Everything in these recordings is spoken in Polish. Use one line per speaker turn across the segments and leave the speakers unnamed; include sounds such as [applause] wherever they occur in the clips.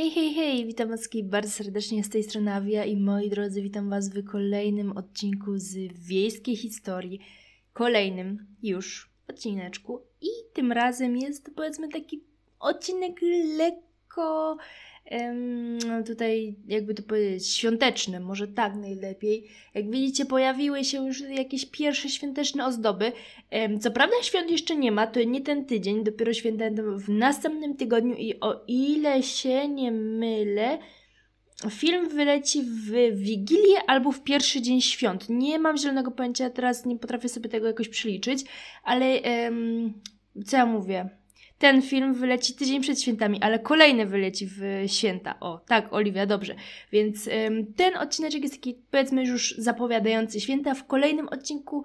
Hej, hej, hej! Witam Was bardzo serdecznie z tej strony Avia i moi drodzy, witam Was w kolejnym odcinku z Wiejskiej Historii. Kolejnym już odcineczku i tym razem jest powiedzmy taki odcinek lekko no tutaj, jakby to powiedzieć, świątecznym, może tak najlepiej. Jak widzicie, pojawiły się już jakieś pierwsze świąteczne ozdoby. Co prawda świąt jeszcze nie ma, to nie ten tydzień, dopiero święta będą w następnym tygodniu i o ile się nie mylę, film wyleci w Wigilię albo w pierwszy dzień świąt. Nie mam zielonego pojęcia, teraz nie potrafię sobie tego jakoś przeliczyć, ale co ja mówię? Ten film wyleci tydzień przed świętami, ale kolejny wyleci w święta. O, tak, Oliwia, dobrze. Więc ym, ten odcineczek jest taki, powiedzmy, już zapowiadający święta. W kolejnym odcinku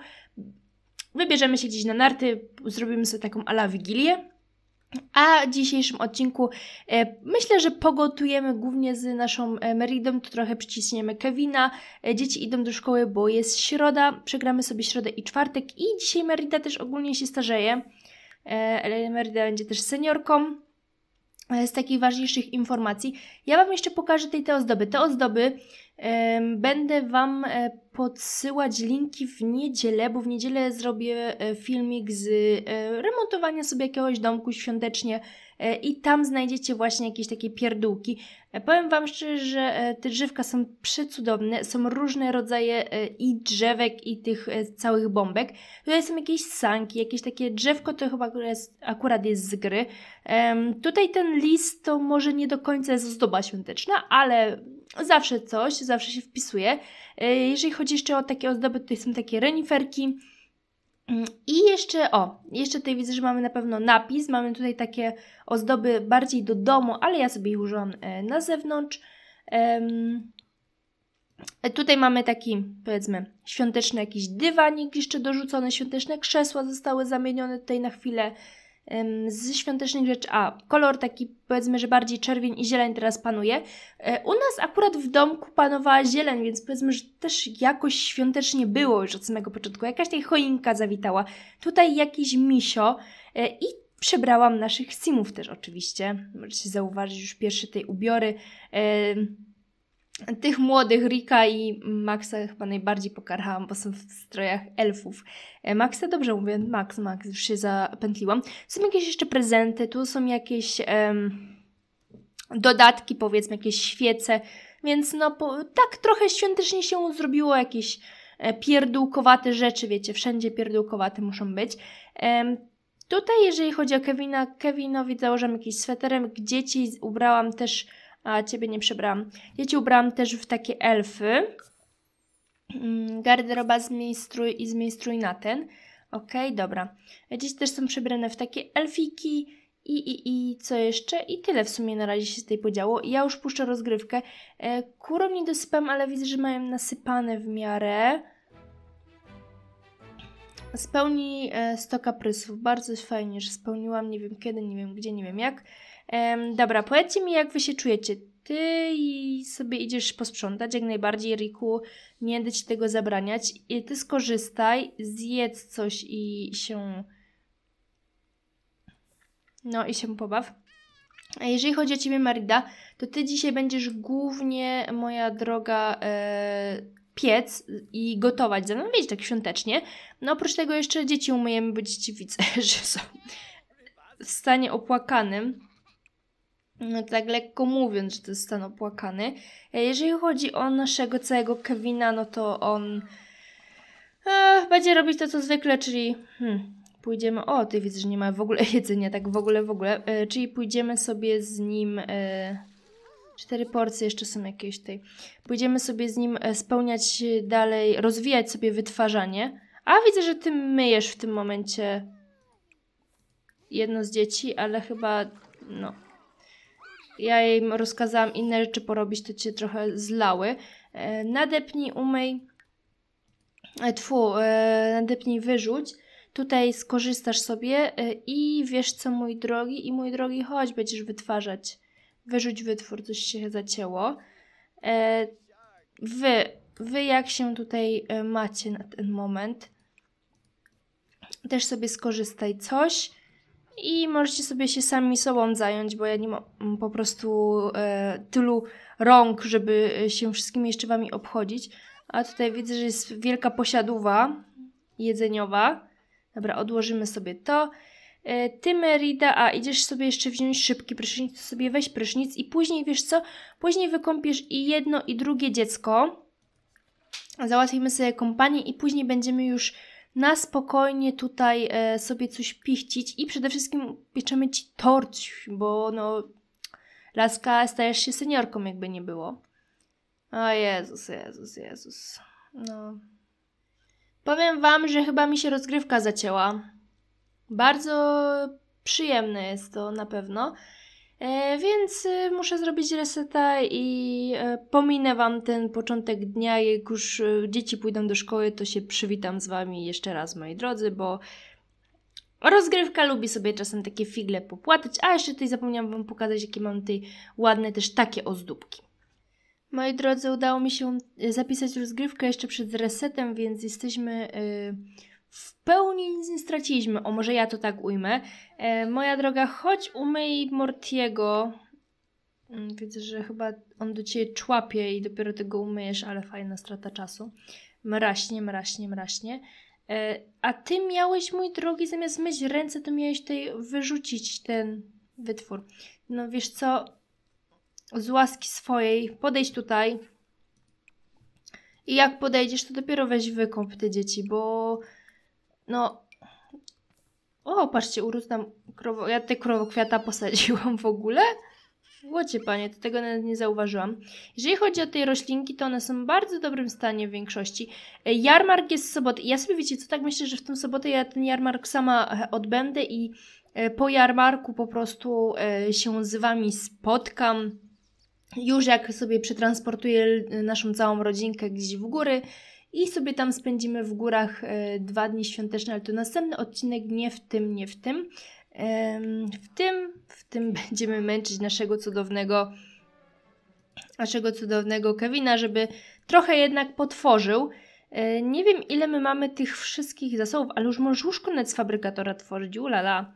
wybierzemy się gdzieś na narty, zrobimy sobie taką ala wigilię. A w dzisiejszym odcinku e, myślę, że pogotujemy głównie z naszą e, Meridą, tu trochę przyciśniemy Kevina. E, dzieci idą do szkoły, bo jest środa, przegramy sobie środę i czwartek i dzisiaj Merida też ogólnie się starzeje. E, Elena Merida będzie też seniorką. E, z takich ważniejszych informacji. Ja Wam jeszcze pokażę tej te ozdoby. Te ozdoby będę Wam e, podsyłać linki w niedzielę, bo w niedzielę zrobię filmik z remontowania sobie jakiegoś domku świątecznie E, i tam znajdziecie właśnie jakieś takie pierdółki. E, powiem Wam szczerze, że e, te drzewka są przecudowne, są różne rodzaje i drzewek i tych całych bombek. Tutaj są jakieś sanki, jakieś takie drzewko to chyba akurat jest z gry. Tutaj ten list to może nie do końca jest ozdoba świąteczna, ale zawsze coś, zawsze się wpisuje. Jeżeli chodzi jeszcze o takie ozdoby, to są takie reniferki, Mm, I jeszcze, o, jeszcze tutaj widzę, że mamy na pewno napis, mamy tutaj takie ozdoby bardziej do domu, ale ja sobie je użyłam e, na zewnątrz. E, tutaj mamy taki, powiedzmy, świąteczny jakiś dywanik jeszcze dorzucony, świąteczne krzesła zostały zamienione tutaj na chwilę z świątecznych rzeczy, a kolor taki powiedzmy, że bardziej czerwień i zieleń teraz panuje. E, u nas akurat w domku panowała zieleń, więc powiedzmy, że też jakoś świątecznie było już od samego początku. Jakaś tej choinka zawitała, tutaj jakiś misio e, i przebrałam naszych simów też oczywiście. Możecie zauważyć już pierwsze tej ubiory tych młodych Rika i Maxa chyba najbardziej pokarhałam, bo są w strojach elfów. E, Maxa dobrze mówię, Max, Max, już się zapętliłam. Są jakieś jeszcze prezenty, tu są jakieś um, dodatki, powiedzmy, jakieś świece, więc no po, tak trochę świątecznie się zrobiło jakieś e, pierdółkowate rzeczy, wiecie, wszędzie pierdółkowate muszą być. Um, tutaj, jeżeli chodzi o Kevina, Kevinowi założyłam jakiś sweterem, dzieci ubrałam też a ciebie nie przebrałam. cię ubrałam też w takie elfy. Mm, garderoba z strój i z strój na ten. Ok, dobra. Dzieci też są przebrane w takie elfiki i, i, i co jeszcze? I tyle w sumie na razie się z tej podziało. Ja już puszczę rozgrywkę. E, Kuro nie dosypam, ale widzę, że mają nasypane w miarę. Spełni 100 e, kaprysów. Bardzo fajnie, że spełniłam. Nie wiem kiedy, nie wiem gdzie, nie wiem jak. Um, dobra, powiedzcie mi, jak wy się czujecie. Ty sobie idziesz posprzątać, jak najbardziej, Riku, nie będę ci tego zabraniać. I ty skorzystaj, zjedz coś i się. No i się pobaw. A jeżeli chodzi o ciebie, Marida, to ty dzisiaj będziesz głównie, moja droga, e, piec i gotować ze mną, wiecie, tak świątecznie. No oprócz tego jeszcze dzieci umyjemy, bo dzieci widzę, [laughs] że są w stanie opłakanym no tak lekko mówiąc, że to jest stan opłakany. E, jeżeli chodzi o naszego całego Kevina, no to on e, będzie robić to co zwykle, czyli hmm, pójdziemy, o ty widzę, że nie ma w ogóle [laughs] jedzenia, tak w ogóle, w ogóle, e, czyli pójdziemy sobie z nim, e, cztery porcje jeszcze są jakieś tej, pójdziemy sobie z nim e, spełniać e, dalej, rozwijać sobie wytwarzanie, a widzę, że ty myjesz w tym momencie jedno z dzieci, ale chyba, no, ja jej rozkazałam inne rzeczy porobić, to cię trochę zlały. E, nadepnij, umyj, e, tfu, e, nadepnij, wyrzuć. Tutaj skorzystasz sobie i wiesz co, mój drogi, i mój drogi, chodź, będziesz wytwarzać. Wyrzuć wytwór, coś się zacięło. Wy, wy jak się tutaj macie na ten moment? Też sobie skorzystaj coś i możecie sobie się sami sobą zająć, bo ja nie mam po prostu e, tylu rąk, żeby się wszystkimi jeszcze wami obchodzić. A tutaj widzę, że jest wielka posiaduwa, jedzeniowa. Dobra, odłożymy sobie to. E, ty Merida, a idziesz sobie jeszcze wziąć szybki prysznic, to sobie weź prysznic i później, wiesz co, później wykąpiesz i jedno i drugie dziecko. Załatwimy sobie kompanię i później będziemy już na spokojnie tutaj e, sobie coś pichcić i przede wszystkim pieczemy Ci torć, bo no laska stajesz się seniorką jakby nie było. O Jezus, Jezus, Jezus. No. Powiem Wam, że chyba mi się rozgrywka zacięła. Bardzo przyjemne jest to na pewno. E, więc y, muszę zrobić reseta i e, pominę Wam ten początek dnia. Jak już e, dzieci pójdą do szkoły, to się przywitam z Wami jeszcze raz, moi drodzy, bo rozgrywka lubi sobie czasem takie figle popłatać. A jeszcze tutaj zapomniałam Wam pokazać, jakie mam tutaj ładne też takie ozdóbki. Moi drodzy, udało mi się zapisać rozgrywkę jeszcze przed resetem, więc jesteśmy. Yy w pełni nic nie straciliśmy. O, może ja to tak ujmę. E, moja droga, chodź umyj Mortiego. Mm, widzę, że chyba on do ciebie człapie i dopiero ty go umyjesz, ale fajna strata czasu. Mraśnie, mraśnie, mraśnie. E, a ty miałeś, mój drogi, zamiast myć ręce, to miałeś tutaj wyrzucić ten wytwór. No wiesz co, z łaski swojej podejdź tutaj, i jak podejdziesz, to dopiero weź wykąp te dzieci, bo no. O, patrzcie, urósł tam. krowo... Ja te krowokwiata posadziłam w ogóle. Łocie, panie, to tego nawet nie zauważyłam. Jeżeli chodzi o te roślinki, to one są w bardzo dobrym stanie w większości. E, jarmark jest w sobotę. Ja sobie wiecie, co tak myślę, że w tą sobotę ja ten jarmark sama e, odbędę i e, po jarmarku po prostu się z wami spotkam. Już jak sobie przetransportuję naszą całą rodzinkę gdzieś w góry, i sobie tam spędzimy w górach e, dwa dni świąteczne, ale to następny odcinek nie w tym, nie w tym. W tym, w tym [laughs] będziemy męczyć naszego cudownego naszego cudownego Kevina, żeby trochę jednak potworzył. E, nie wiem, ile my mamy tych wszystkich zasobów, ale już możesz już net fabrykatora tworzyć, ulala.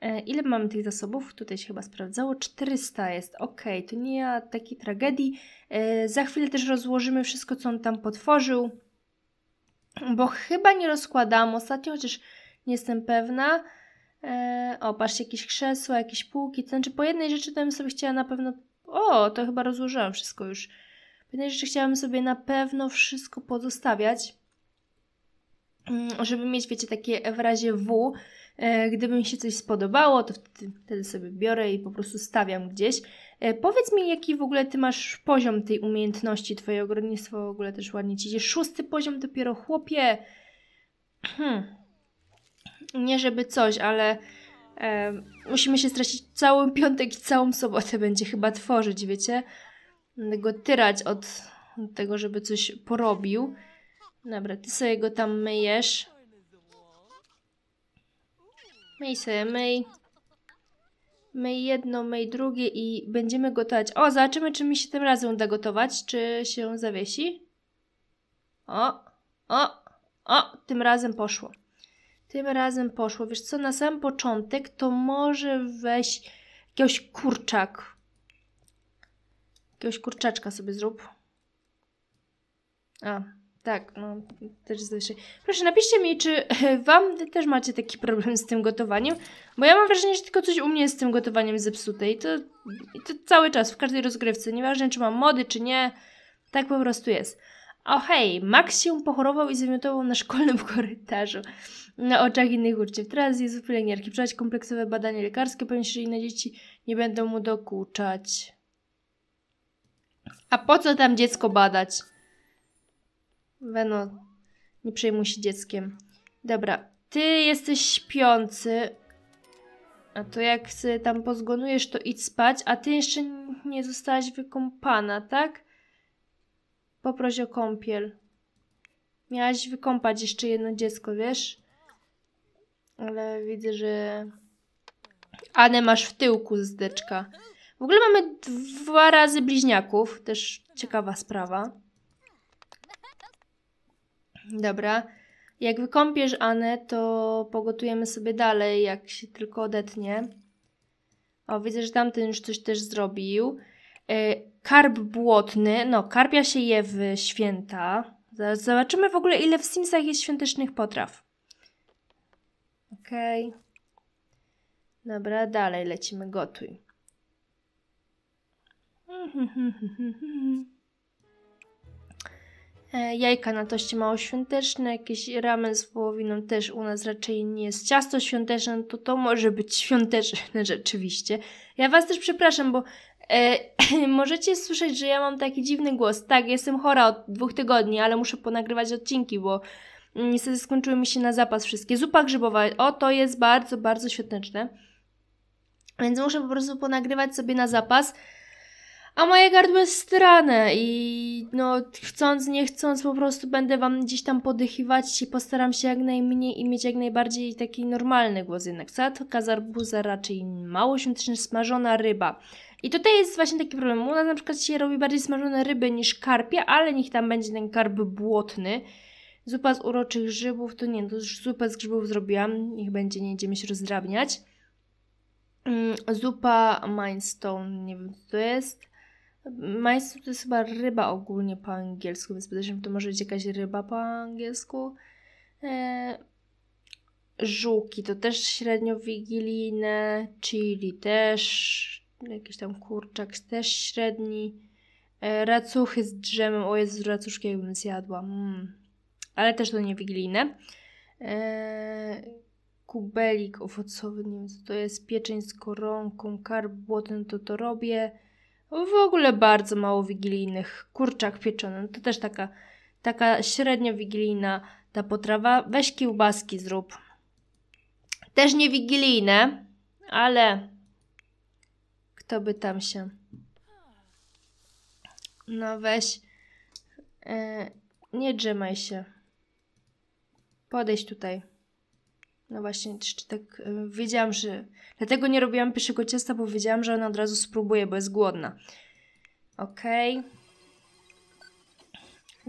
E, ile mamy tych zasobów? Tutaj się chyba sprawdzało. 400 jest, ok, to nie ja takiej tragedii. Za chwilę też rozłożymy wszystko, co on tam potworzył bo chyba nie rozkładałam ostatnio, chociaż nie jestem pewna. E, o, patrzcie, jakieś krzesła, jakieś półki. To znaczy, po jednej rzeczy to bym sobie chciała na pewno. O, to chyba rozłożyłam wszystko już. Po jednej rzeczy chciałabym sobie na pewno wszystko pozostawiać, mm, żeby mieć, wiecie, takie w razie W. E, gdyby mi się coś spodobało, to wtedy, wtedy sobie biorę i po prostu stawiam gdzieś. E, powiedz mi, jaki w ogóle ty masz poziom tej umiejętności, twoje ogrodnictwo w ogóle też ładnie ci idzie. Szósty poziom dopiero, chłopie. Hmm. Nie żeby coś, ale e, musimy się stracić cały piątek i całą sobotę będzie chyba tworzyć, wiecie? Będę go tyrać od tego, żeby coś porobił. Dobra, ty sobie go tam myjesz. Myj sobie, myj myj jedno, myj drugie i będziemy gotować. O, zobaczymy, czy mi się tym razem uda gotować, czy się zawiesi. O, o, o, tym razem poszło. Tym razem poszło. Wiesz co, na sam początek to może weź jakiegoś kurczak. Jakiegoś kurczaczka sobie zrób. A, tak, no też słyszę. Proszę, napiszcie mi, czy [laughs] wam też macie taki problem z tym gotowaniem, bo ja mam wrażenie, że tylko coś u mnie jest z tym gotowaniem zepsute i to, i to cały czas, w każdej rozgrywce, nieważne czy mam mody, czy nie, tak po prostu jest. O hej, Max się pochorował i zamiotował na szkolnym [laughs] korytarzu na oczach innych uczniów. Teraz jest w pielęgniarki. Przeprowadź kompleksowe badanie lekarskie, ponieważ że inne dzieci nie będą mu dokuczać. A po co tam dziecko badać? Weno, nie przejmuj się dzieckiem. Dobra, ty jesteś śpiący. A to jak sobie tam pozgonujesz, to idź spać, a ty jeszcze nie zostałaś wykąpana, tak? Poproś o kąpiel. Miałaś wykąpać jeszcze jedno dziecko, wiesz? Ale widzę, że... Anę masz w tyłku zdeczka. W ogóle mamy dwa razy bliźniaków, też ciekawa sprawa. Dobra. Jak wykąpiesz Anę, to pogotujemy sobie dalej, jak się tylko odetnie. O, widzę, że tamten już coś też zrobił. E, karb błotny. No, karpia się je w święta. Zaraz zobaczymy w ogóle, ile w Simsach jest świątecznych potraw. Okej. Okay. Dobra, dalej lecimy. Gotuj. [laughs] E, jajka na toście mało świąteczne, jakieś ramen z wołowiną też u nas raczej nie jest ciasto świąteczne, no to to może być świąteczne [laughs] rzeczywiście. Ja was też przepraszam, bo e, [clears throat] możecie słyszeć, że ja mam taki dziwny głos. Tak, jestem chora od dwóch tygodni, ale muszę ponagrywać odcinki, bo mm, niestety skończyły mi się na zapas wszystkie. Zupa grzybowa, o to jest bardzo, bardzo świąteczne. Więc muszę po prostu ponagrywać sobie na zapas a moje gardło jest strane i no chcąc, nie chcąc po prostu będę wam gdzieś tam podychiwać i postaram się jak najmniej i mieć jak najbardziej taki normalny głos jednak. Sałatka z arbuza raczej mało świąteczna smażona ryba. I tutaj jest właśnie taki problem. U nas na przykład się robi bardziej smażone ryby niż karpie, ale niech tam będzie ten karp błotny. Zupa z uroczych grzybów, to nie, to już zupę z grzybów zrobiłam, niech będzie, nie idziemy się rozdrabniać. Mm, zupa Mindstone, nie wiem co to jest. Majstro to jest chyba ryba ogólnie po angielsku, więc podejrzewam, że to może być jakaś ryba po angielsku. E, to też średnio wigilijne, chili też, jakiś tam kurczak też średni. E, racuchy z drzemem, o z racuszki jakbym zjadła, mm. ale też to nie wigilijne. E, kubelik owocowy, nie wiem co to jest, pieczeń z koronką, karb błotny, to to robię. W ogóle bardzo mało wigilijnych. Kurczak pieczony, to też taka, taka średnio wigilijna ta potrawa. Weź kiełbaski zrób. Też nie wigilijne, ale kto by tam się... No weź, e, nie drzymaj się. Podejdź tutaj. No właśnie, czy, czy tak yy, wiedziałam, że. Dlatego nie robiłam pierwszego ciasta, bo wiedziałam, że ona od razu spróbuje, bo jest głodna. Okej. Okay.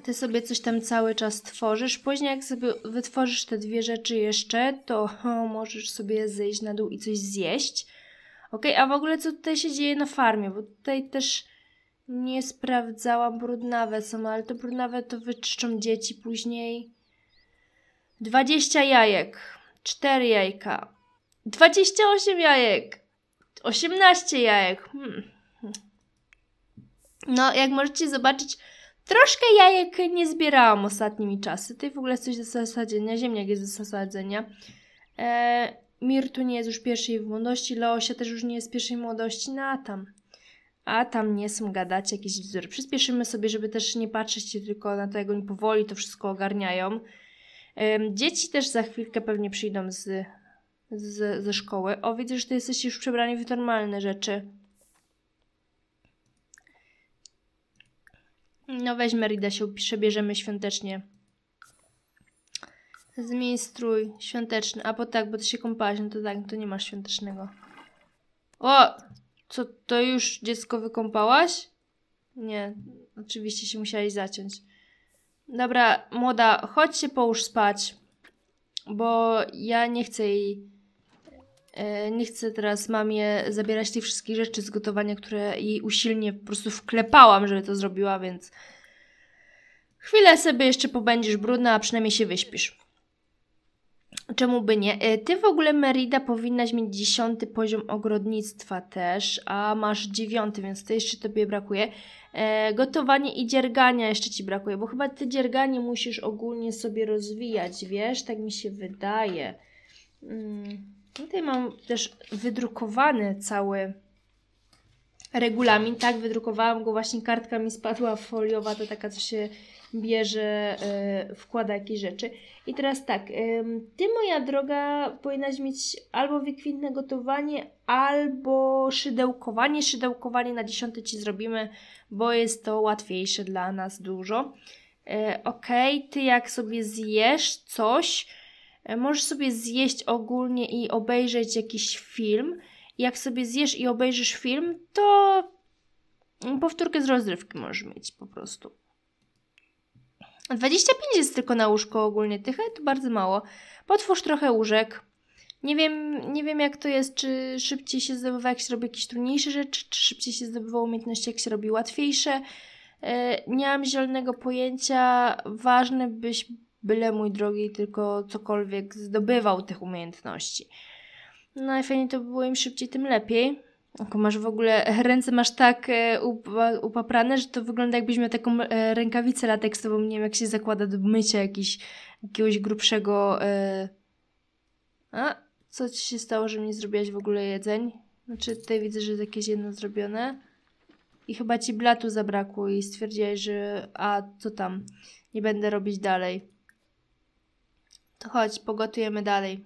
Ty sobie coś tam cały czas tworzysz. Później, jak sobie wytworzysz te dwie rzeczy jeszcze, to o, możesz sobie zejść na dół i coś zjeść. Okej, okay, a w ogóle co tutaj się dzieje na farmie? Bo tutaj też nie sprawdzałam brudnawe są, ale to brudnawe to wyczyszczą dzieci później. 20 jajek. 4 jajka, 28 jajek, 18 jajek. Hmm. No, jak możecie zobaczyć, troszkę jajek nie zbierałam ostatnimi czasy. Tutaj w ogóle coś do zasadzenia, ziemniak jest do zasadzenia. E, Mirtu nie jest już pierwszej młodości, Leosia też już nie jest pierwszej młodości, no a tam. A tam nie są gadać jakieś wzory. Przyspieszymy sobie, żeby też nie patrzeć tylko na to, jak oni powoli to wszystko ogarniają. Dzieci też za chwilkę pewnie przyjdą z, z, ze szkoły. O, widzę, że ty jesteś już przebrani w normalne rzeczy. No weź Merida się przebierzemy świątecznie. Zmień strój świąteczny. A po tak, bo ty się kąpałaś, no to tak, to nie masz świątecznego. O! Co, to już dziecko wykąpałaś? Nie, oczywiście się musiałaś zaciąć. Dobra, młoda, chodź się połóż spać, bo ja nie chcę jej... E, nie chcę teraz mamie zabierać tych wszystkich rzeczy z gotowania, które jej usilnie po prostu wklepałam, żeby to zrobiła, więc... Chwilę sobie jeszcze pobędziesz brudna, a przynajmniej się wyśpisz. Czemu by nie? E, ty w ogóle, Merida, powinnaś mieć dziesiąty poziom ogrodnictwa też, a masz dziewiąty, więc to jeszcze tobie brakuje. E, gotowanie i dziergania jeszcze ci brakuje, bo chyba ty dzierganie musisz ogólnie sobie rozwijać, wiesz? Tak mi się wydaje. Mm, tutaj mam też wydrukowany cały regulamin, tak, wydrukowałam go, właśnie kartka mi spadła foliowa, to taka, co się bierze, yy, wkłada jakieś rzeczy. I teraz tak, yy, ty moja droga powinnaś mieć albo wykwintne gotowanie, albo szydełkowanie. Szydełkowanie na dziesiąty Ci zrobimy, bo jest to łatwiejsze dla nas dużo. Yy, e, ok, ty jak sobie zjesz coś, e, możesz sobie zjeść ogólnie i obejrzeć jakiś film, jak sobie zjesz i obejrzysz film, to powtórkę z rozrywki możesz mieć po prostu. 25 jest tylko na łóżko ogólnie tych, to bardzo mało. Potwórz trochę łóżek. Nie wiem, nie wiem jak to jest, czy szybciej się zdobywa, jak się robi jakieś trudniejsze rzeczy, czy szybciej się zdobywa umiejętności, jak się robi łatwiejsze. E, nie mam zielonego pojęcia. Ważne byś, byle mój drogi, tylko cokolwiek zdobywał tych umiejętności. Najfajniej no, to by było im szybciej, tym lepiej. Tylko masz w ogóle, [laughs] ręce masz tak e, upaprane, że to wygląda jakbyś miał taką e, rękawicę lateksową, nie wiem jak się zakłada do mycia jakiś, jakiegoś grubszego... E, a, co ci się stało, że mi nie zrobiłaś w ogóle jedzeń? Znaczy tutaj widzę, że jest jakieś jedno zrobione. I chyba ci blatu zabrakło i stwierdziłeś, że a co tam, nie będę robić dalej. To chodź, pogotujemy dalej. [laughs]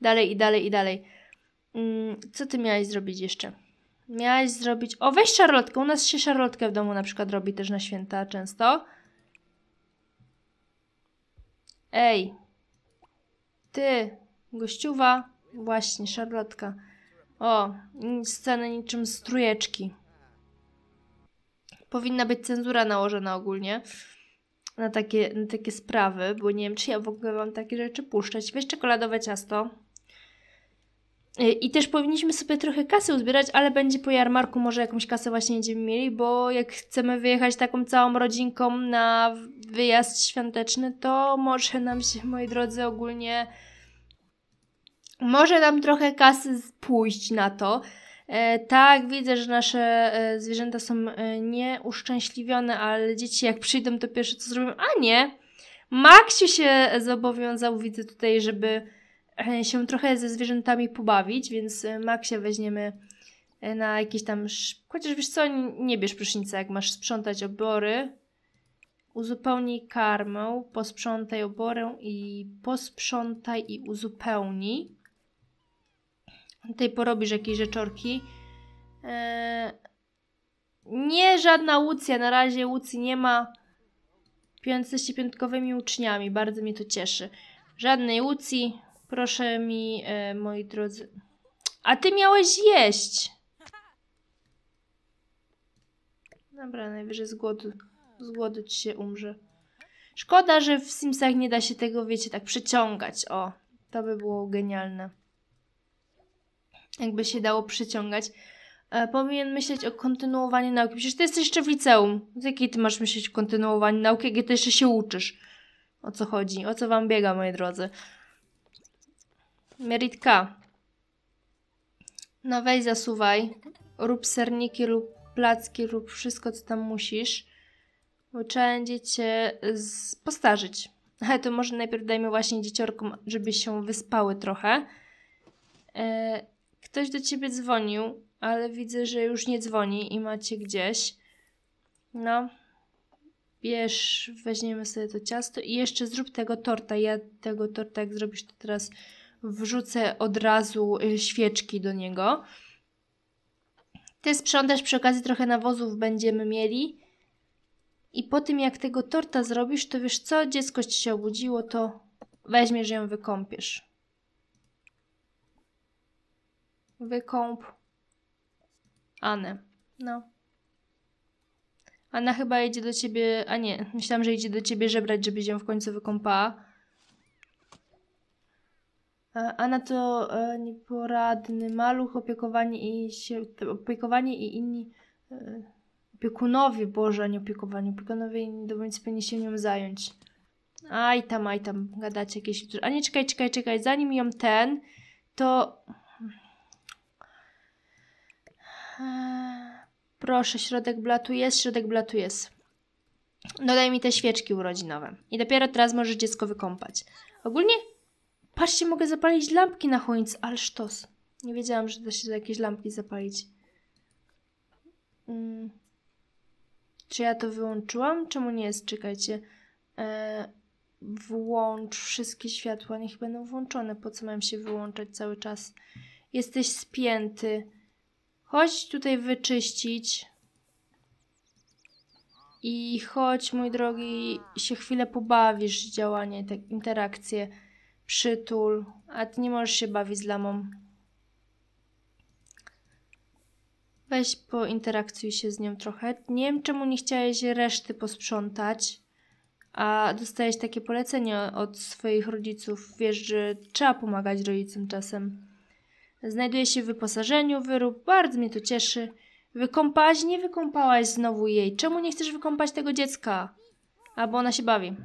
dalej i dalej i dalej. Mm, co ty miałaś zrobić jeszcze? Miałaś zrobić. O, weź szarlotkę. U nas się szarlotkę w domu na przykład robi też na święta często. Ej. Ty, gościuwa. Właśnie, szarlotka. O, scena niczym strujeczki. Powinna być cenzura nałożona ogólnie na takie, na takie sprawy, bo nie wiem, czy ja w ogóle mam takie rzeczy puszczać. Wiesz, czekoladowe ciasto. E, I też powinniśmy sobie trochę kasy uzbierać, ale będzie po jarmarku, może jakąś kasę właśnie będziemy mieli, bo jak chcemy wyjechać taką całą rodzinką na wyjazd świąteczny, to może nam się, moi drodzy, ogólnie. Może nam trochę kasy pójść na to. E, tak, widzę, że nasze e, zwierzęta są nieuszczęśliwione, ale dzieci jak przyjdą, to pierwsze co zrobią, a nie. Maksiu się zobowiązał, widzę tutaj, żeby E, się trochę ze zwierzętami pobawić, więc e, Maxie weźmiemy e, na jakieś tam... Chociaż wiesz co, nie bierz prysznica, jak masz sprzątać obory. Uzupełnij karmę, posprzątaj oborę i posprzątaj i uzupełnij. Tutaj porobisz jakieś rzeczorki. Eee, nie żadna Łucja, na razie Łucji nie ma. Jesteście piątkowymi uczniami, bardzo mnie to cieszy. Żadnej Łucji, Proszę mi, e, moi drodzy... A ty miałeś jeść! Dobra, najwyżej z głodu. Z głodu ci się umrze. Szkoda, że w Simsach nie da się tego, wiecie, tak przyciągać. O, to by było genialne. Jakby się dało przyciągać. E, powinien myśleć o kontynuowaniu nauki. Przecież ty jesteś jeszcze w liceum. Z jakiej ty masz myśleć o kontynuowaniu nauki, jak ty jeszcze się uczysz? O co chodzi? O co wam biega, moi drodzy? Meritka. No weź zasuwaj. Rób serniki lub placki lub wszystko, co tam musisz. Bo trzeba będzie cię postarzyć. Ale to może najpierw dajmy właśnie dzieciorkom, żeby się wyspały trochę. E, ktoś do ciebie dzwonił, ale widzę, że już nie dzwoni i macie gdzieś. No, bierz, weźmiemy sobie to ciasto i jeszcze zrób tego torta. Ja tego torta, jak zrobisz, to teraz wrzucę od razu y, świeczki do niego. Ty sprzątasz, przy okazji trochę nawozów będziemy mieli. I po tym jak tego torta zrobisz, to wiesz co, dziecko ci się obudziło, to weźmiesz ją wykąpiesz. Wykąp Anę. No. Anna chyba idzie do ciebie, a nie, myślałam, że idzie do ciebie żebrać, żebyś ją w końcu wykąpała a na to e, nieporadny maluch, opiekowanie i się, opiekowanie i inni e, opiekunowie, Boże, nie opiekowanie, opiekunowie i inni domownicy powinni się nią zająć. Aj tam, aj tam, gadacie jakieś... A nie, czekaj, czekaj, czekaj, zanim ją ten, to... Proszę, środek blatu jest, środek blatu jest. Dodaj no mi te świeczki urodzinowe. I dopiero teraz możesz dziecko wykąpać. Ogólnie Patrzcie, mogę zapalić lampki na choince, ale sztos. Nie wiedziałam, że da się jakieś lampki zapalić. Hmm. Czy ja to wyłączyłam? Czemu nie jest? Czekajcie. E, włącz wszystkie światła. Niech będą włączone. Po co mam się wyłączać cały czas? Jesteś spięty. Chodź tutaj wyczyścić. I chodź, mój drogi, się chwilę pobawisz działanie, interakcje przytul, a ty nie możesz się bawić z lamą. Weź pointerakcjuj się z nią trochę. Nie wiem, czemu nie chciałeś reszty posprzątać, a dostałeś takie polecenie od swoich rodziców. Wiesz, że trzeba pomagać rodzicom czasem. Znajduje się w wyposażeniu wyrób, bardzo mnie to cieszy. Wykąpałaś, nie wykąpałaś znowu jej. Czemu nie chcesz wykąpać tego dziecka? Albo ona się bawi.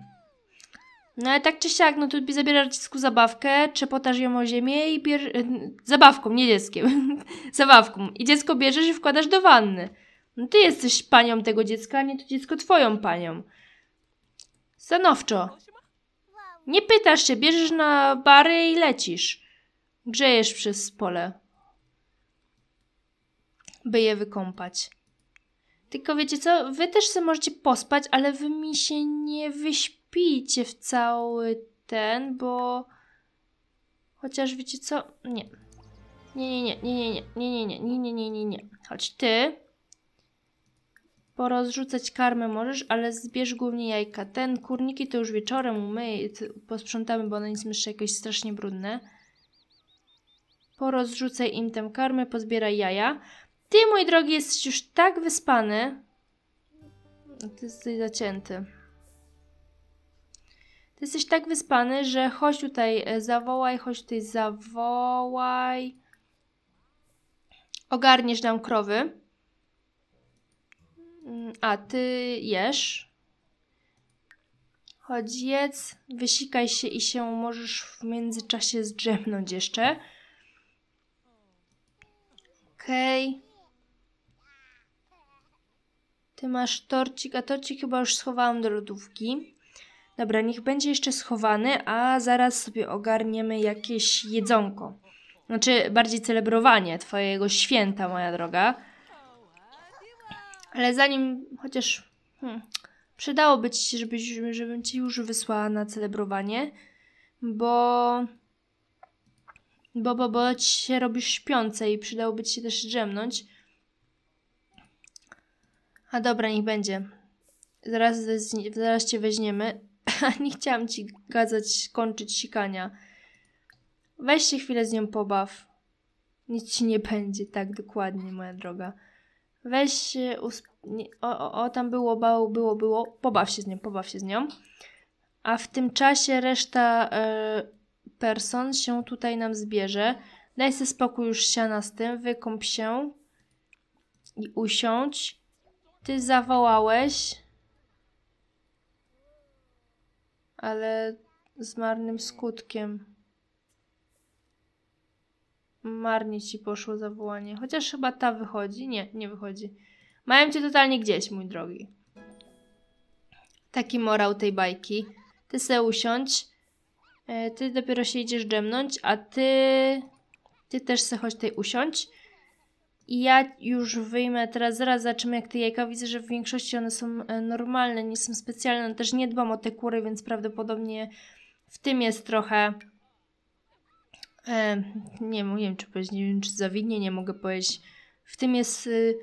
No ale tak czy siak, no to zabierasz dziecku zabawkę, trzepotasz ją o ziemię i bier... E, zabawką, nie dzieckiem. [laughs] zabawką. I dziecko bierzesz i wkładasz do wanny. No ty jesteś panią tego dziecka, a nie to dziecko twoją panią. Stanowczo. Nie pytasz się, bierzesz na bary i lecisz. Grzejesz przez pole. By je wykąpać. Tylko wiecie co, wy też sobie możecie pospać, ale wy mi się nie wyśpicie Pijcie w cały ten, bo... Chociaż wiecie co? Nie. Nie, nie, nie, nie, nie, nie, nie, nie, nie, nie, nie, nie. Chodź ty. Porozrzucać karmę możesz, ale zbierz głównie jajka. Ten kurniki to już wieczorem umyj, posprzątamy, bo one nie są jeszcze jakieś strasznie brudne. Porozrzucaj im tę karmę, pozbieraj jaja. Ty, mój drogi, jesteś już tak wyspany. Ty jesteś zacięty. Ty jesteś tak wyspany, że chodź tutaj, e, zawołaj, chodź tutaj, zawołaj. Ogarniesz nam krowy. Mm, a, ty jesz. Chodź jedz, wysikaj się i się możesz w międzyczasie zdrzemnąć jeszcze. Okej. Okay. Ty masz torcik, a torcik chyba już schowałam do lodówki. Dobra, niech będzie jeszcze schowany, a zaraz sobie ogarniemy jakieś jedzonko. Znaczy, bardziej celebrowanie twojego święta, moja droga. Ale zanim, chociaż hmm, przydałoby ci się, żebyś, żebym ci już wysłała na celebrowanie, bo... Bo, bo, bo ci się robisz śpiące i przydałoby ci się też drzemnąć. A dobra, niech będzie. Zaraz, zaraz cię weźmiemy. [laughs] nie chciałam ci kazać kończyć sikania. Weź się chwilę z nią pobaw. Nic ci nie będzie, tak dokładnie, moja droga. Weź się, usp- o, o, o, tam było, bało, było, było, pobaw się z nią, pobaw się z nią. A w tym czasie reszta y, person się tutaj nam zbierze. Daj sobie spokój już siana z tym, wykąp się i usiądź. Ty zawołałeś, ale z marnym skutkiem. Marnie ci poszło zawołanie. Chociaż chyba ta wychodzi. Nie, nie wychodzi. Mają cię totalnie gdzieś, mój drogi. Taki morał tej bajki. Ty se usiądź. E, ty dopiero się idziesz drzemnąć, a ty... Ty też se choć tej usiądź. I ja już wyjmę teraz, zaraz zobaczymy jak te jajka. Widzę, że w większości one są e, normalne, nie są specjalne. No też nie dbam o te kury, więc prawdopodobnie w tym jest trochę... E, nie, nie wiem, czy powiedzieć, nie wiem, czy zawidnie, nie mogę powiedzieć. W tym jest y,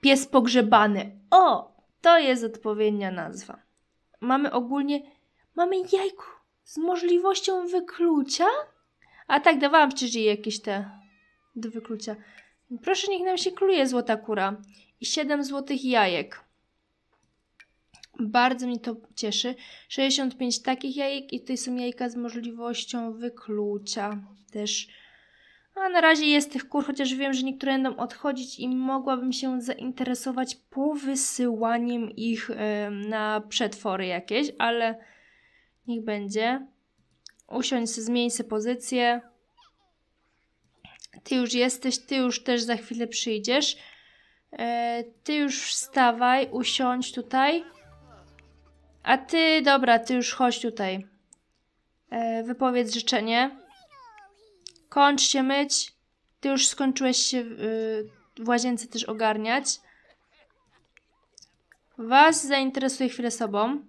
pies pogrzebany. O! To jest odpowiednia nazwa. Mamy ogólnie... Mamy jajku z możliwością wyklucia? A tak, dawałam przecież jakieś te do wyklucia. Proszę, niech nam się kluje złota kura. I siedem złotych jajek. Bardzo mnie to cieszy. 65 takich jajek i tutaj są jajka z możliwością wyklucia też. A na razie jest tych kur, chociaż wiem, że niektóre będą odchodzić i mogłabym się zainteresować powysyłaniem ich y, na przetwory jakieś, ale niech będzie. Usiądź, zmień sobie pozycję ty już jesteś, ty już też za chwilę przyjdziesz. E, ty już wstawaj, usiądź tutaj. A ty, dobra, ty już chodź tutaj. E, wypowiedz życzenie. Kończ się myć. Ty już skończyłeś się e, w łazience też ogarniać. Was zainteresuje chwilę sobą,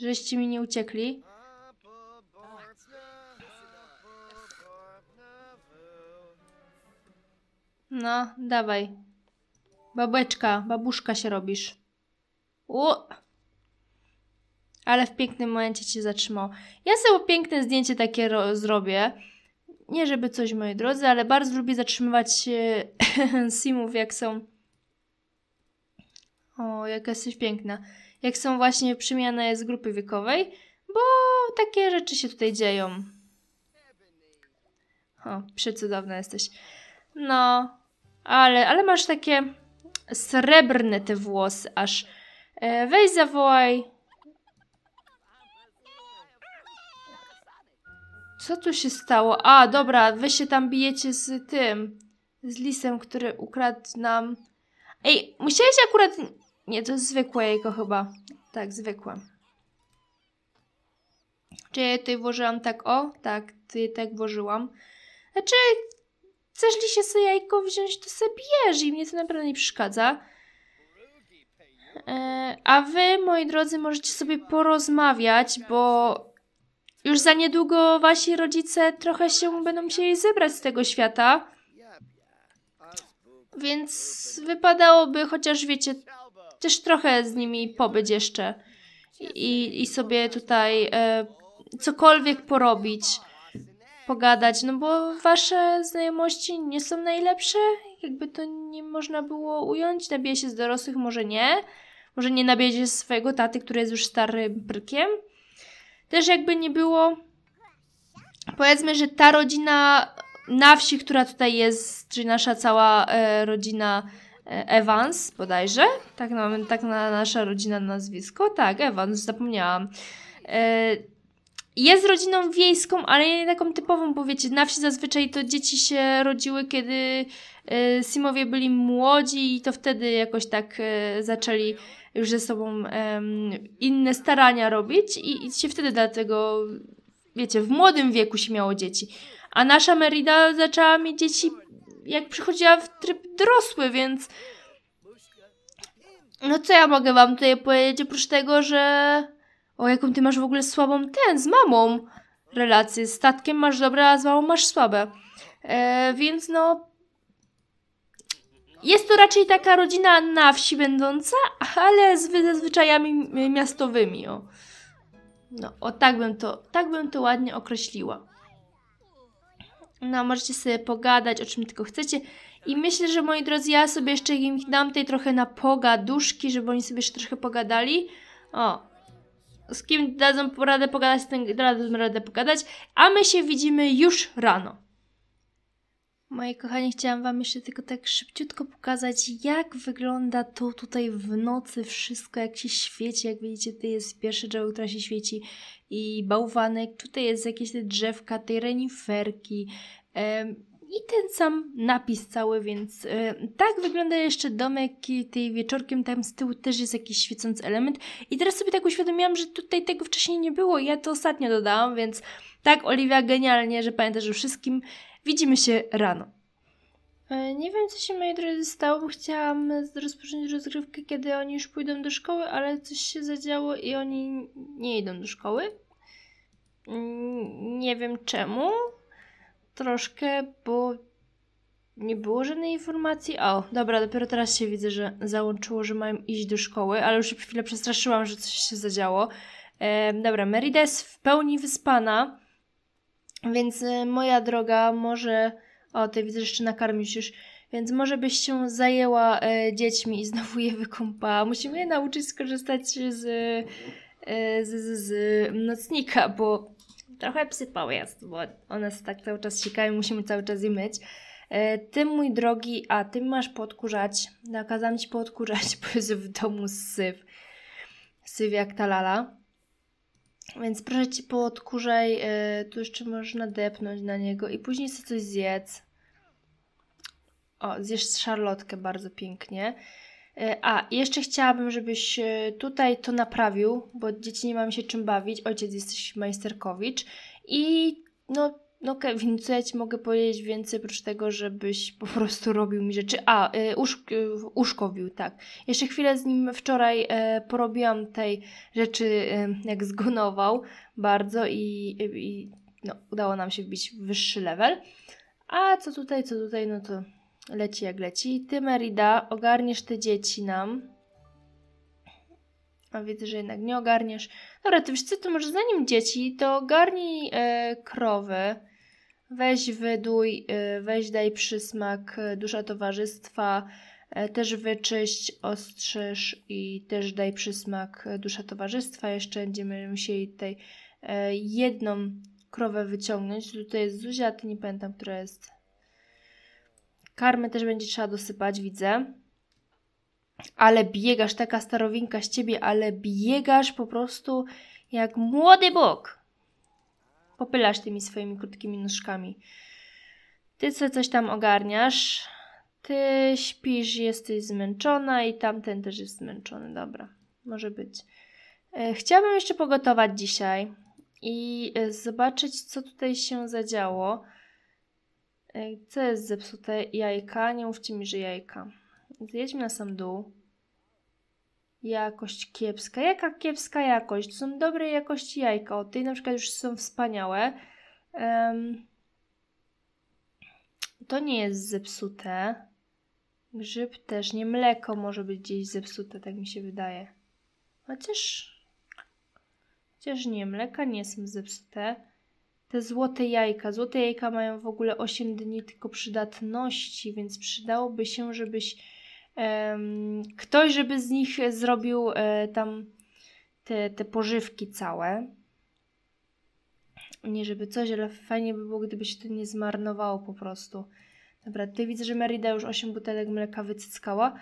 żeście mi nie uciekli. No, dawaj. Babeczka, babuszka się robisz. U! Ale w pięknym momencie cię zatrzymał. Ja sobie piękne zdjęcie takie zrobię. Nie żeby coś, moi drodzy, ale bardzo lubię zatrzymywać [laughs] simów, jak są... O, jaka jesteś piękna. Jak są właśnie przemiana z grupy wiekowej, bo takie rzeczy się tutaj dzieją. O, przecudowna jesteś. No, ale, ale masz takie srebrne te włosy, aż e, weź zawołaj. Co tu się stało? A, dobra, wy się tam bijecie z tym, z lisem, który ukradł nam... Ej, musiałeś akurat... Nie, to jest zwykłe jego chyba. Tak, zwykłe. Czy ja tutaj włożyłam tak? O, tak, tutaj tak włożyłam. Znaczy, chcesz li się sobie jajko wziąć, to se bierz i mnie to naprawdę nie przeszkadza. E, a wy, moi drodzy, możecie sobie porozmawiać, bo już za niedługo wasi rodzice trochę się będą musieli zebrać z tego świata. Więc wypadałoby, chociaż wiecie, też trochę z nimi pobyć jeszcze i, i sobie tutaj e, cokolwiek porobić pogadać, no bo wasze znajomości nie są najlepsze, jakby to nie można było ująć, nabija się z dorosłych, może nie, może nie nabija się z swojego taty, który jest już starym brykiem. Też jakby nie było, powiedzmy, że ta rodzina na wsi, która tutaj jest, czyli nasza cała e, rodzina e, Evans bodajże, tak, na, tak na nasza rodzina nazwisko, tak, Evans, zapomniałam. E, jest rodziną wiejską, ale nie taką typową, bo wiecie, na wsi zazwyczaj to dzieci się rodziły, kiedy e, Simowie byli młodzi i to wtedy jakoś tak e, zaczęli już ze sobą inne starania robić i, się wtedy dlatego, wiecie, w młodym wieku się miało dzieci. A nasza Merida zaczęła mieć dzieci, jak przychodziła w tryb dorosły, więc no co ja mogę wam tutaj powiedzieć, oprócz tego, że o, jaką ty masz w ogóle słabą ten, z mamą relację. Z statkiem masz dobre, a z mamą masz słabe. E, więc no... Jest to raczej taka rodzina na wsi będąca, ale z, ze zwyczajami miastowymi, o. No, o tak bym to, tak bym to ładnie określiła. No, możecie sobie pogadać o czym tylko chcecie. I myślę, że moi drodzy, ja sobie jeszcze im dam tej trochę na pogaduszki, żeby oni sobie jeszcze trochę pogadali. O, z kim dadzą radę pogadać, ten dadzą radę pogadać, a my się widzimy już rano. Moi kochani, chciałam Wam jeszcze tylko tak szybciutko pokazać, jak wygląda to tutaj w nocy wszystko, jak się świeci. Jak widzicie, to jest pierwsze drzewo, które się świeci i bałwanek. Tutaj jest jakieś te drzewka, tej reniferki. Ehm, i ten sam napis cały, więc yy, tak wygląda jeszcze domek tej wieczorkiem, tam z tyłu też jest jakiś świecący element i teraz sobie tak uświadomiłam, że tutaj tego wcześniej nie było ja to ostatnio dodałam, więc tak Oliwia genialnie, że pamiętasz o wszystkim widzimy się rano e, nie wiem, co się mojej drodzy stało, bo chciałam rozpocząć rozgrywkę, kiedy oni już pójdą do szkoły, ale coś się zadziało i oni nie idą do szkoły. Nie wiem czemu troszkę, bo nie było żadnej informacji. O, dobra, dopiero teraz się widzę, że załączyło, że mają iść do szkoły, ale już się chwilę przestraszyłam, że coś się zadziało. E, dobra, Merida jest w pełni wyspana, więc e, moja droga może... O, ty widzę, że jeszcze nakarmisz już. Więc może byś się zajęła e, dziećmi i znowu je wykąpała. Musimy je nauczyć skorzystać z, e, z, z, z nocnika, bo trochę psypał jest, bo one tak cały czas sikają, musimy cały czas je myć. E, ty, mój drogi, a ty masz podkurzać. Nakazam ci podkurzać, [laughs] bo jest w domu syf. Syf jak ta lala. Więc proszę ci podkurzaj, e, tu jeszcze można depnąć na niego i później sobie coś zjedz. O, zjesz szarlotkę bardzo pięknie. E, a, jeszcze chciałabym, żebyś e, tutaj to naprawił, bo dzieci nie mam się czym bawić. Ojciec jesteś majsterkowicz i no, no Kevin, co ja ci mogę powiedzieć więcej oprócz tego, żebyś po prostu robił mi rzeczy. A, e, uszk uszkowił, tak. Jeszcze chwilę z nim wczoraj porobiłam tej rzeczy, jak zgonował bardzo i, i no, udało nam się wbić w wyższy level. A co tutaj, co tutaj, no to leci jak leci. Ty, Merida, ogarniesz te dzieci nam. A widzę, że jednak nie ogarniesz. Dobra, ty wiesz co, to może zanim dzieci, to ogarnij e, krowy. Weź wyduj, e, weź daj przysmak, e, dusza towarzystwa. E, też wyczyść, ostrzyż i też daj przysmak, e, dusza towarzystwa. Jeszcze będziemy musieli tutaj e, jedną krowę wyciągnąć. Tutaj jest Zuzia, to nie pamiętam, która jest Karmy też będzie trzeba dosypać, widzę. Ale biegasz, taka starowinka z ciebie, ale biegasz po prostu jak młody bóg. Popylasz tymi swoimi krótkimi nóżkami. Ty co coś tam ogarniasz. Ty śpisz, jesteś zmęczona i tamten też jest zmęczony. Dobra, może być. E, chciałabym jeszcze pogotować dzisiaj i e, zobaczyć, co tutaj się zadziało. Co jest zepsute? Jajka. Nie mówcie mi, że jajka. Zjedźmy na sam dół. Jakość kiepska. Jaka kiepska jakość? To są dobrej jakości jajka. O tej na przykład już są wspaniałe. Um, to nie jest zepsute. Grzyb też nie. Mleko może być gdzieś zepsute, tak mi się wydaje. Chociaż. Chociaż nie, mleka nie są zepsute te złote jajka. Złote jajka mają w ogóle 8 dni tylko przydatności, więc przydałoby się, żebyś um, ktoś, żeby z nich zrobił e, tam te, te pożywki całe. Nie żeby coś, ale fajnie by było, gdyby się to nie zmarnowało po prostu. Dobra, ty widzę, że Merida już 8 butelek mleka wycyckała.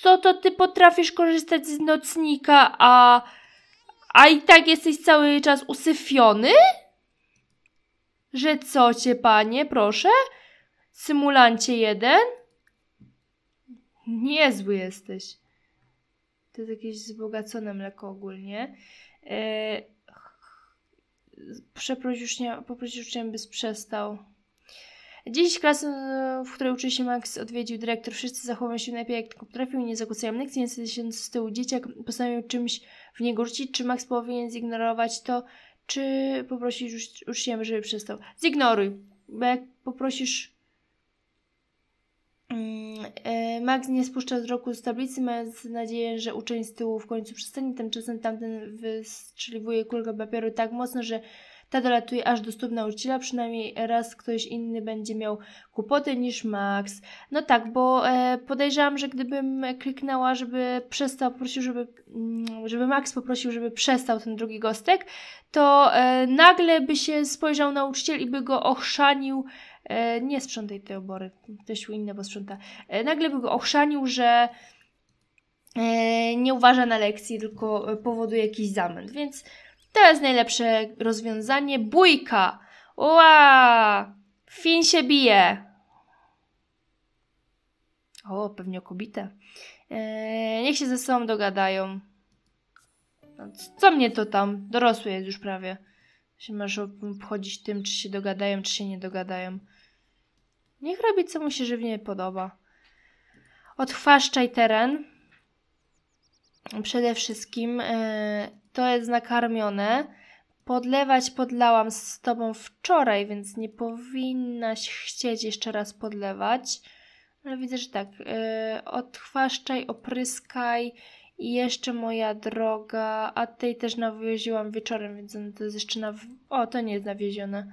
Co to ty potrafisz korzystać z nocnika, a, a i tak jesteś cały czas usyfiony? Że co cię, panie, proszę? Symulancie jeden? Niezły jesteś. To jest jakieś wzbogacone mleko ogólnie. Eee, przeproś już nie, poprosić już nie, by przestał. Dziś klasę, e, w której uczy się Max, odwiedził dyrektor. Wszyscy zachowują się najlepiej jak tylko potrafią, nie zakłócają lekcji, nie się z tyłu. Dzieciak postanowił czymś w niego rzucić. Czy Max powinien zignorować to, czy poprosisz uczciwie, żeby przestał? Zignoruj, bo jak poprosisz mm, e, Max nie spuszcza wzroku z tablicy, mając nadzieję, że uczeń z tyłu w końcu przestanie. Tymczasem tamten wystrzeliwuje kulkę papieru tak mocno, że ta dolatuje aż do stóp nauczyciela, przynajmniej raz ktoś inny będzie miał kłopoty niż Max. No tak, bo e, podejrzewam, że gdybym kliknęła, żeby przestał, prosił, żeby, mm, żeby Max poprosił, żeby przestał ten drugi gostek, to e, nagle by się spojrzał nauczyciel i by go ochrzanił E, nie sprzątaj te obory, ktoś inny posprząta. E, nagle by go ochrzanił, że e, nie uważa na lekcji, tylko powoduje jakiś zamęt, więc to jest najlepsze rozwiązanie. Bójka. Ła! Fin się bije. O, pewnie okobite. Eee, niech się ze sobą dogadają. No, co mnie to tam? Dorosły jest już prawie. Się masz obchodzić tym, czy się dogadają, czy się nie dogadają. Niech robi, co mu się żywnie podoba. Odchwaszczaj teren. Przede wszystkim... Eee, to jest nakarmione. Podlewać podlałam z Tobą wczoraj, więc nie powinnaś chcieć jeszcze raz podlewać. Ale no, widzę, że tak, yy, odchwaszczaj, opryskaj i jeszcze moja droga, a tej też nawioziłam wieczorem, więc to jest jeszcze na... O, to nie jest nawiezione.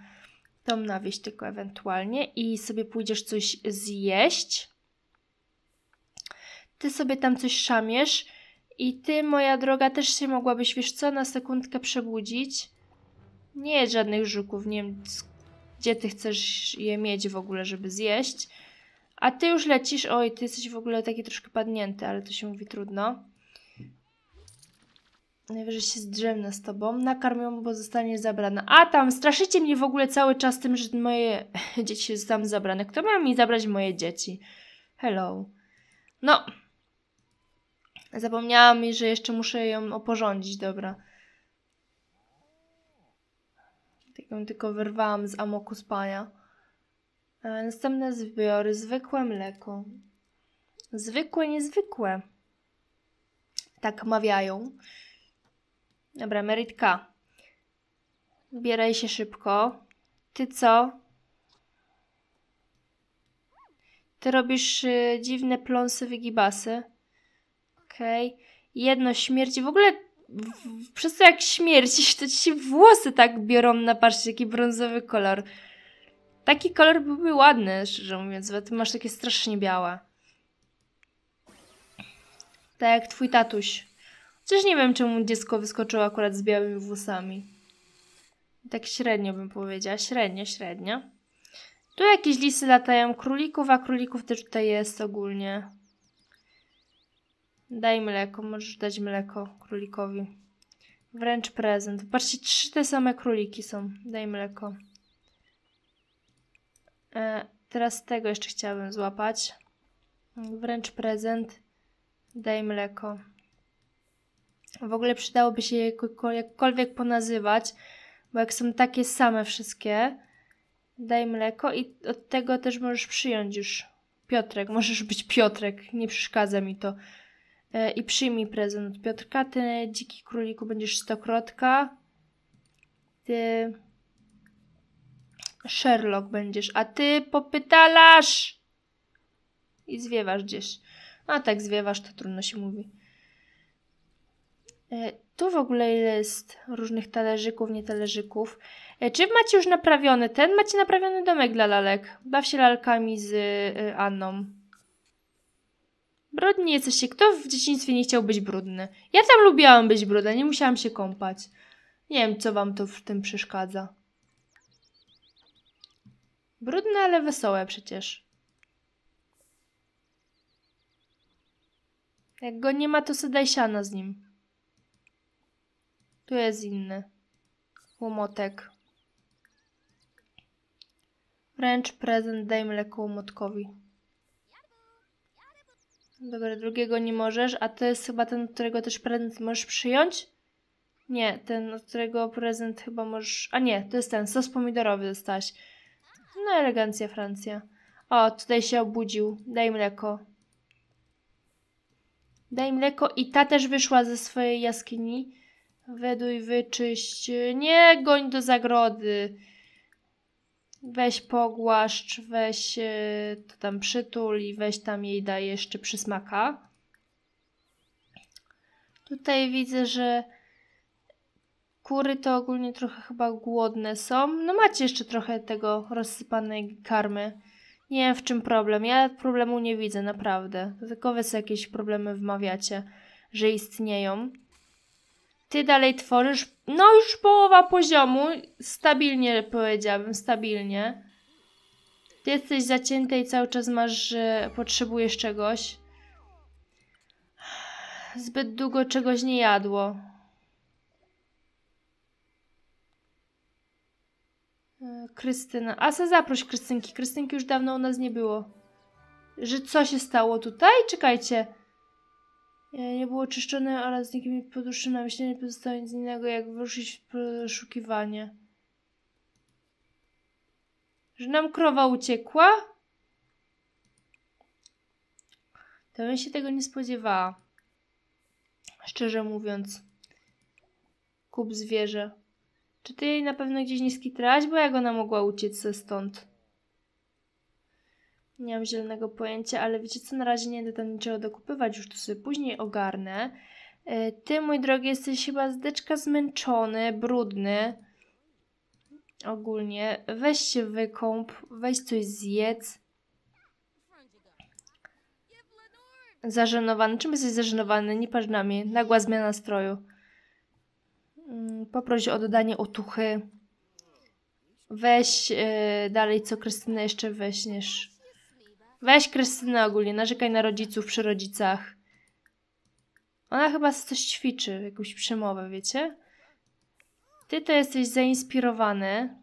Tą nawieź tylko ewentualnie i sobie pójdziesz coś zjeść. Ty sobie tam coś szamiesz i ty, moja droga, też się mogłabyś, wiesz co, na sekundkę przebudzić. Nie jest żadnych żuków, nie wiem, gdzie ty chcesz je mieć w ogóle, żeby zjeść. A ty już lecisz, oj, ty jesteś w ogóle taki troszkę padnięty, ale to się mówi trudno. Najwyżej się zdrzemnę z tobą, nakarmią, bo zostanie zabrana. A tam, straszycie mnie w ogóle cały czas tym, że moje [laughs] dzieci zostaną zabrane. Kto ma mi zabrać moje dzieci? Hello. No, Zapomniałam i że jeszcze muszę ją oporządzić, dobra. Tak ją tylko wyrwałam z amoku spania. E, następne zbiory. Zwykłe mleko. Zwykłe, niezwykłe. Tak mawiają. Dobra, Meritka. Bieraj się szybko. Ty co? Ty robisz y, dziwne pląsy, wygibasy. Okej. Okay. Jedno śmierci. W ogóle w, przez to jak śmierci, [laughs] to ci się włosy tak biorą na patrzcie, taki brązowy kolor. Taki kolor byłby ładny, szczerze mówiąc, bo ty masz takie strasznie białe. Tak jak twój tatuś. Chociaż nie wiem, czemu dziecko wyskoczyło akurat z białymi włosami. Tak średnio bym powiedziała. Średnio, średnio. Tu jakieś lisy latają królików, a królików też tutaj jest ogólnie. Daj mleko, możesz dać mleko królikowi. Wręcz prezent. Patrzcie, trzy te same króliki są. Daj mleko. E, teraz tego jeszcze chciałabym złapać. Wręcz prezent. Daj mleko. W ogóle przydałoby się je jakkolwiek ponazywać, bo jak są takie same wszystkie, daj mleko i od tego też możesz przyjąć już. Piotrek, możesz być Piotrek, nie przeszkadza mi to. E, i przyjmij prezent od Piotrka. Ty, dziki króliku, będziesz stokrotka. Ty... Sherlock będziesz, a ty popytalasz! I zwiewasz gdzieś. A tak zwiewasz, to trudno się mówi. E, tu w ogóle jest różnych talerzyków, nie talerzyków. E, czy macie już naprawiony ten? Macie naprawiony domek dla lalek. Baw się lalkami z Anną. Brodni jesteście. Kto w dzieciństwie nie chciał być brudny? Ja tam lubiałam być brudna, nie musiałam się kąpać. Nie wiem, co wam to w tym przeszkadza. Brudne, ale wesołe przecież. Jak go nie ma, to se daj siana z nim. Tu jest inny. Łomotek. Wręcz prezent daj mleko łomotkowi. Dobra, drugiego nie możesz, a to jest chyba ten, którego też prezent możesz przyjąć? Nie, ten, od którego prezent chyba możesz... A nie, to jest ten, sos pomidorowy dostałaś. No elegancja Francja. O, tutaj się obudził. Daj mleko. Daj mleko i ta też wyszła ze swojej jaskini. Weduj, wyczyść. Nie goń do zagrody weź pogłaszcz, weź y, to tam przytul i weź tam jej daj jeszcze przysmaka. Tutaj widzę, że kury to ogólnie trochę chyba głodne są. No macie jeszcze trochę tego rozsypanej karmy. Nie wiem w czym problem. Ja problemu nie widzę, naprawdę. Tylko wy sobie jakieś problemy wmawiacie, że istnieją ty dalej tworzysz, no już połowa poziomu, stabilnie powiedziałabym, stabilnie. Ty jesteś zacięty i cały czas masz, że potrzebujesz czegoś. Zbyt długo czegoś nie jadło. Krystyna. A se zaproś Krystynki. Krystynki już dawno u nas nie było. Że co się stało tutaj? Czekajcie. E, nie było czyszczone oraz z nikim podróży na myśli nie pozostało nic innego, jak wyruszyć w poszukiwanie. Że nam krowa uciekła? To bym się tego nie spodziewała. Szczerze mówiąc. Kup zwierzę. Czy ty jej na pewno gdzieś nie skitrałaś, bo jak ona mogła uciec ze stąd? Nie mam zielonego pojęcia, ale wiecie co, na razie nie będę tam niczego dokupywać, już to sobie później ogarnę. E, ty, mój drogi, jesteś chyba zdeczka zmęczony, brudny. Ogólnie. Weź się wykąp, weź coś zjedz. Zażenowany. Czym jesteś zażenowany? Nie patrz na mnie. Nagła zmiana nastroju. Mm, poproś o dodanie otuchy. Weź yy, dalej, co Krystyna jeszcze weźniesz. Weź Krystynę ogólnie, narzekaj na rodziców przy rodzicach. Ona chyba coś ćwiczy, jakąś przemowę, wiecie? Ty to jesteś zainspirowany.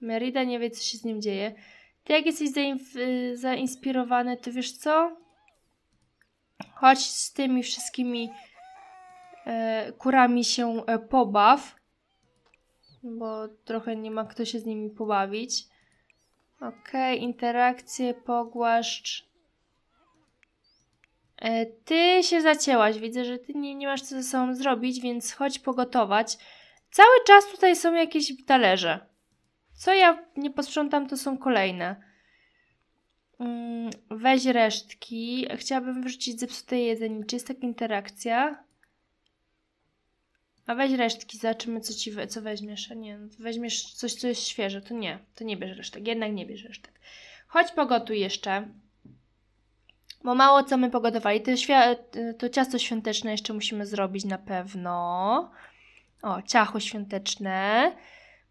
Merida nie wie, co się z nim dzieje. Ty jak jesteś y, zainspirowany, to wiesz co? Chodź z tymi wszystkimi e, kurami się e, pobaw. Bo trochę nie ma kto się z nimi pobawić. Ok, interakcje, pogłaszcz. E, ty się zacięłaś, widzę, że ty nie, nie masz co ze sobą zrobić, więc chodź pogotować. Cały czas tutaj są jakieś talerze. Co ja nie posprzątam, to są kolejne. Mm, weź resztki. Chciałabym wrzucić zepsute jedzenie. Czy jest taka interakcja? A weź resztki, zobaczymy, co ci co weźmiesz. A nie, weźmiesz coś, co jest świeże. To nie, to nie bierz resztek. Jednak nie bierz resztek. Chodź pogotuj jeszcze. Bo mało co my pogotowali. To, to ciasto świąteczne jeszcze musimy zrobić na pewno. O, ciacho świąteczne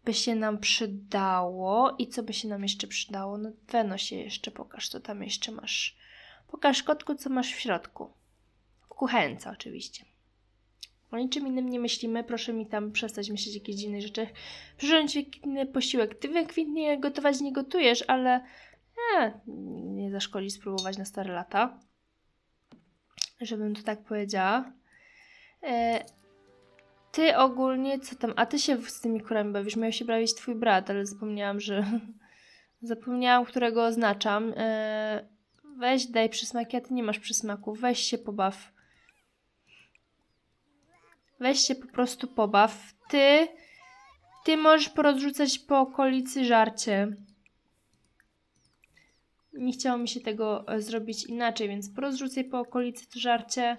by się nam przydało. I co by się nam jeszcze przydało? No, weno się jeszcze pokaż, co tam jeszcze masz. Pokaż kotku, co masz w środku. W kuchence oczywiście. O niczym innym nie myślimy, proszę mi tam przestać myśleć jakieś inne rzeczy. Przyrządź inny posiłek. Ty wykwintnie gotować nie gotujesz, ale e, nie zaszkodzi spróbować na stare lata. Żebym to tak powiedziała. E, ty ogólnie, co tam? A ty się z tymi kurami bawisz? Miał się bawić twój brat, ale zapomniałam, że... [laughs] zapomniałam, którego oznaczam. E, weź, daj przysmaki, a ty nie masz przysmaku. Weź się pobaw Weź się po prostu pobaw. Ty, ty możesz porozrzucać po okolicy żarcie. Nie chciało mi się tego e, zrobić inaczej, więc porozrzucaj po okolicy to żarcie.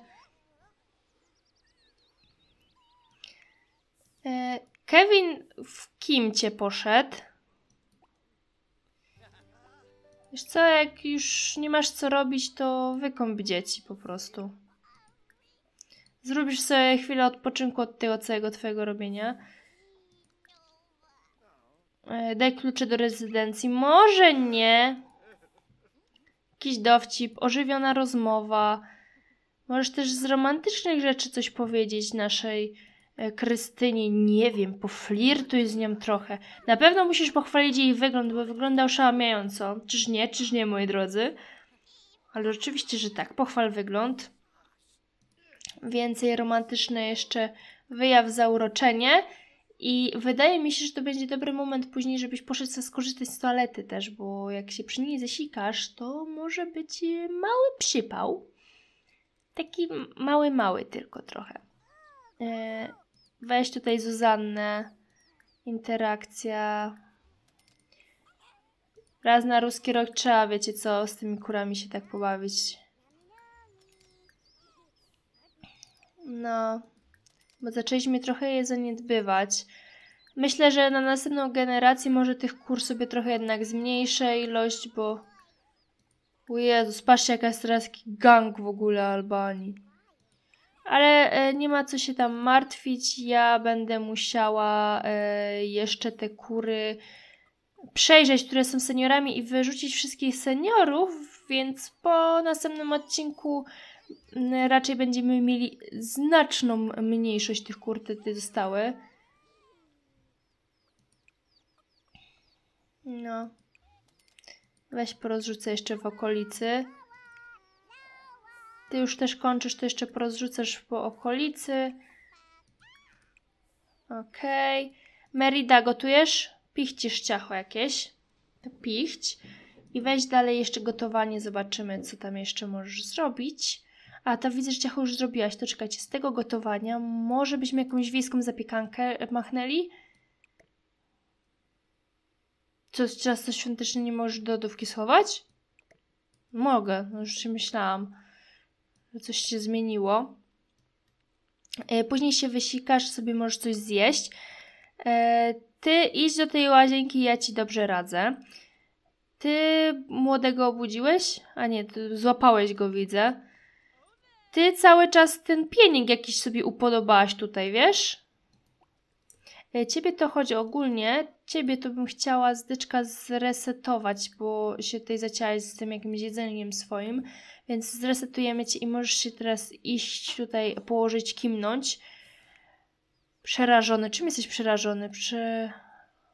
E, Kevin w kim cię poszedł? Wiesz co, jak już nie masz co robić, to wykąp dzieci po prostu. Zrobisz sobie chwilę odpoczynku od tego całego twojego robienia. E, daj klucze do rezydencji. Może nie. Jakiś dowcip, ożywiona rozmowa. Możesz też z romantycznych rzeczy coś powiedzieć naszej e, Krystynie. Nie wiem, poflirtuj z nią trochę. Na pewno musisz pochwalić jej wygląd, bo wygląda oszałamiająco. Czyż nie, czyż nie, moi drodzy? Ale oczywiście, że tak. Pochwal wygląd więcej romantyczne jeszcze wyjaw, zauroczenie. I wydaje mi się, że to będzie dobry moment później, żebyś poszedł sobie skorzystać z toalety też, bo jak się przy niej zasikasz, to może być mały przypał. Taki mały, mały tylko trochę. E, weź tutaj Zuzannę. Interakcja. Raz na ruski rok trzeba, wiecie co, z tymi kurami się tak pobawić. No, bo zaczęliśmy trochę je zaniedbywać. Myślę, że na następną generację może tych kur sobie trochę jednak zmniejszę ilość, bo... O Jezus, patrzcie jaka jest teraz gang w ogóle Albanii. Ale e, nie ma co się tam martwić, ja będę musiała e, jeszcze te kury przejrzeć, które są seniorami i wyrzucić wszystkich seniorów, więc po następnym odcinku Mm, raczej będziemy mieli znaczną mniejszość tych kur, zostały. No. Weź porozrzucę jeszcze w okolicy. Ty już też kończysz, to jeszcze porozrzucasz po okolicy. Okej. Okay. Merida, gotujesz? Pichcisz ciacho jakieś. To pichć. I weź dalej jeszcze gotowanie, zobaczymy co tam jeszcze możesz zrobić. A ta widzę, że ciachu już zrobiłaś, to czekajcie, z tego gotowania może byśmy jakąś wiejską zapiekankę e, machnęli? Co, teraz coś świąteczne nie możesz do lodówki schować? Mogę, no już się myślałam, że coś się zmieniło. E, później się wysikasz, sobie możesz coś zjeść. E, ty idź do tej łazienki, ja ci dobrze radzę. Ty młodego obudziłeś? A nie, złapałeś go, widzę ty cały czas ten pieniądz jakiś sobie upodobałaś tutaj, wiesz? E, ciebie to chodzi ogólnie, ciebie to bym chciała zdyczka zresetować, bo się tutaj zaciąłeś z tym jakimś jedzeniem swoim, więc zresetujemy cię i możesz się teraz iść tutaj, położyć, kimnąć. Przerażony. Czym jesteś przerażony? Prze...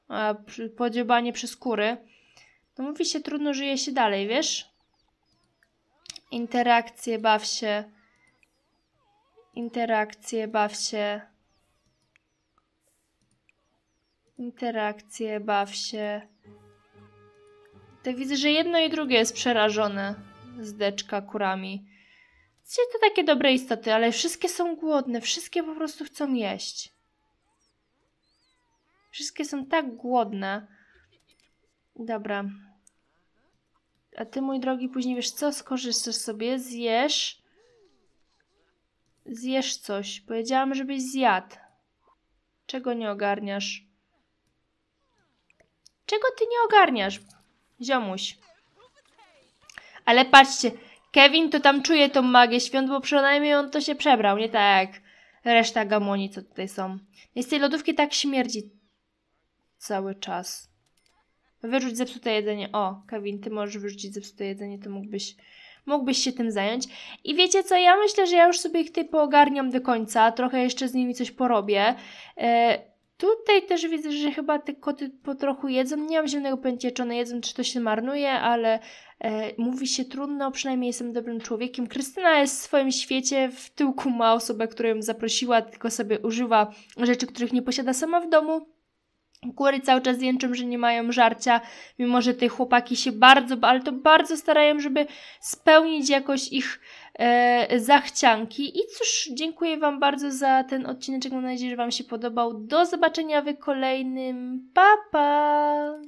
A, podziobanie przez kury. No mówi się, trudno żyje się dalej, wiesz? Interakcje, baw się interakcje, baw się. Interakcje, baw się. To tak widzę, że jedno i drugie jest przerażone zdeczka kurami. Widzicie, to takie dobre istoty, ale wszystkie są głodne, wszystkie po prostu chcą jeść. Wszystkie są tak głodne. Dobra. A ty, mój drogi, później wiesz co, skorzystasz sobie, zjesz Zjesz coś. Powiedziałam, żebyś zjadł. Czego nie ogarniasz? Czego ty nie ogarniasz, ziomuś? Ale patrzcie, Kevin to tam czuje tą magię świąt, bo przynajmniej on to się przebrał, nie tak reszta gamoni, co tutaj są. Jest tej lodówki tak śmierdzi cały czas. Wyrzuć zepsute jedzenie. O, Kevin, ty możesz wyrzucić zepsute jedzenie, to mógłbyś mógłbyś się tym zająć. I wiecie co, ja myślę, że ja już sobie ich typy ogarniam do końca, trochę jeszcze z nimi coś porobię. E, tutaj też widzę, że chyba te koty po trochu jedzą. Nie mam zielonego pojęcia, czy one jedzą, czy to się marnuje, ale e, mówi się trudno, przynajmniej jestem dobrym człowiekiem. Krystyna jest w swoim świecie, w tyłku ma osobę, która ją zaprosiła, tylko sobie używa rzeczy, których nie posiada sama w domu. Kury cały czas jęczą, że nie mają żarcia, mimo że te chłopaki się bardzo, ale to bardzo starają, żeby spełnić jakoś ich e, zachcianki. I cóż, dziękuję Wam bardzo za ten odcinek. Mam nadzieję, że Wam się podobał. Do zobaczenia w kolejnym. Pa, pa!